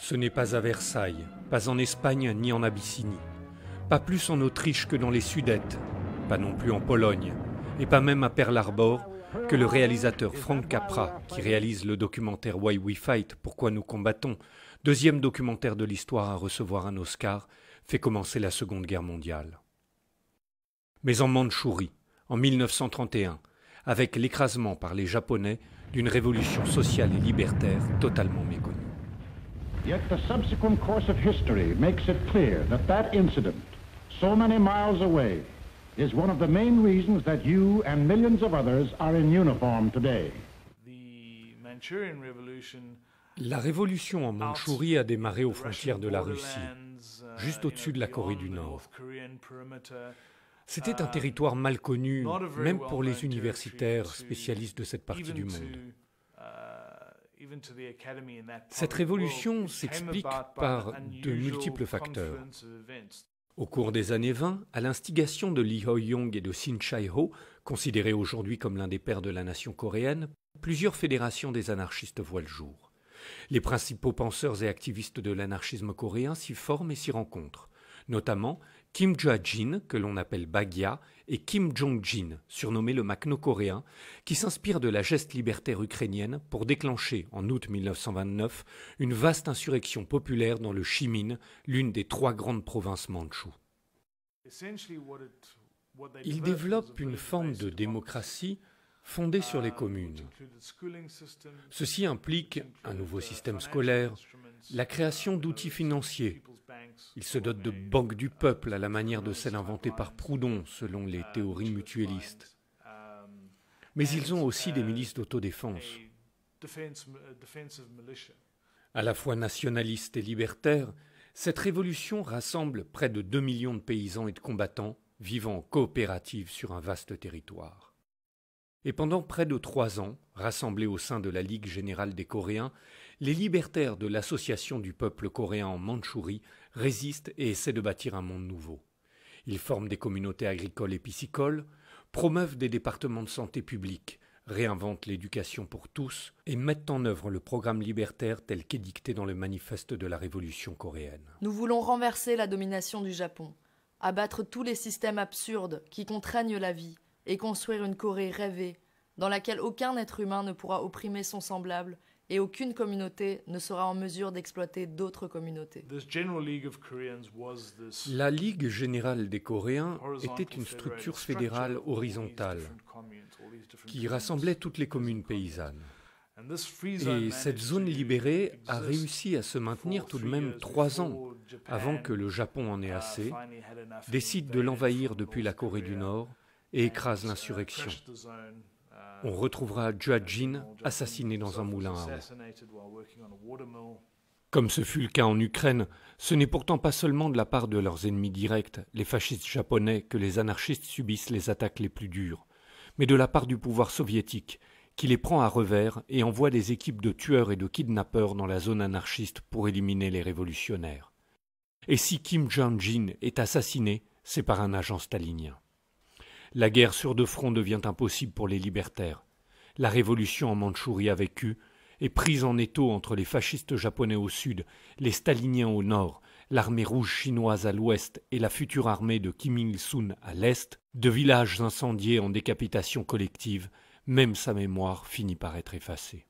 Ce n'est pas à Versailles, pas en Espagne ni en Abyssinie, pas plus en Autriche que dans les Sudètes, pas non plus en Pologne, et pas même à Pearl Harbor, que le réalisateur Frank Capra, qui réalise le documentaire Why We Fight, Pourquoi nous combattons, deuxième documentaire de l'histoire à recevoir un Oscar, fait commencer la Seconde Guerre mondiale. Mais en Mandchourie, en 1931, avec l'écrasement par les Japonais d'une révolution sociale et libertaire totalement méconnue. Yet the subsequent course of history makes it clear that that incident, so many miles away, is one of the main reasons that you and millions of others are in uniform today. The Manchurian Revolution La révolution en Mandchourie a démarré aux frontières de la Russie, uh, juste au-dessus de la Corée du Nord. C'était un uh, territoire mal connu, même pour les universitaires spécialistes de cette partie du monde. Cette révolution s'explique par de multiples facteurs. Au cours des années 20, à l'instigation de Lee ho yong et de Shin Chai-ho, considérés aujourd'hui comme l'un des pères de la nation coréenne, plusieurs fédérations des anarchistes voient le jour. Les principaux penseurs et activistes de l'anarchisme coréen s'y forment et s'y rencontrent notamment Kim joa jin que l'on appelle Bagia, et Kim Jong-jin, surnommé le Macno coréen, qui s'inspire de la geste libertaire ukrainienne pour déclencher, en août 1929, une vaste insurrection populaire dans le Chimin, l'une des trois grandes provinces mandchoues. Ils développent une forme de démocratie fondée sur les communes. Ceci implique un nouveau système scolaire, la création d'outils financiers, ils se dotent de banques du peuple à la manière de celles inventées par Proudhon, selon les uh, théories mutualistes. Um, Mais ils ont aussi des uh, milices d'autodéfense, uh, à la fois nationalistes et libertaires. Cette révolution rassemble près de 2 millions de paysans et de combattants vivant en coopérative sur un vaste territoire. Et pendant près de trois ans, rassemblés au sein de la Ligue générale des Coréens, les libertaires de l'Association du peuple coréen en Mandchourie résistent et essaient de bâtir un monde nouveau. Ils forment des communautés agricoles et piscicoles, promeuvent des départements de santé publique, réinventent l'éducation pour tous et mettent en œuvre le programme libertaire tel qu'édicté dans le manifeste de la Révolution coréenne. Nous voulons renverser la domination du Japon, abattre tous les systèmes absurdes qui contraignent la vie et construire une Corée rêvée, dans laquelle aucun être humain ne pourra opprimer son semblable et aucune communauté ne sera en mesure d'exploiter d'autres communautés. La Ligue générale des Coréens était une structure fédérale horizontale qui rassemblait toutes les communes paysannes. Et cette zone libérée a réussi à se maintenir tout de même trois ans avant que le Japon en ait uh, assez, décide de l'envahir depuis la Corée du Nord et écrase l'insurrection. On retrouvera Juadjin assassiné dans un moulin à eau. Comme ce fut le cas en Ukraine, ce n'est pourtant pas seulement de la part de leurs ennemis directs, les fascistes japonais, que les anarchistes subissent les attaques les plus dures, mais de la part du pouvoir soviétique, qui les prend à revers et envoie des équipes de tueurs et de kidnappeurs dans la zone anarchiste pour éliminer les révolutionnaires. Et si Kim Jong-jin est assassiné, c'est par un agent stalinien. La guerre sur deux fronts devient impossible pour les libertaires. La révolution en Mandchourie a vécu, et prise en étau entre les fascistes japonais au sud, les staliniens au nord, l'armée rouge chinoise à l'ouest et la future armée de Kim Il-sung à l'est, de villages incendiés en décapitation collective, même sa mémoire finit par être effacée.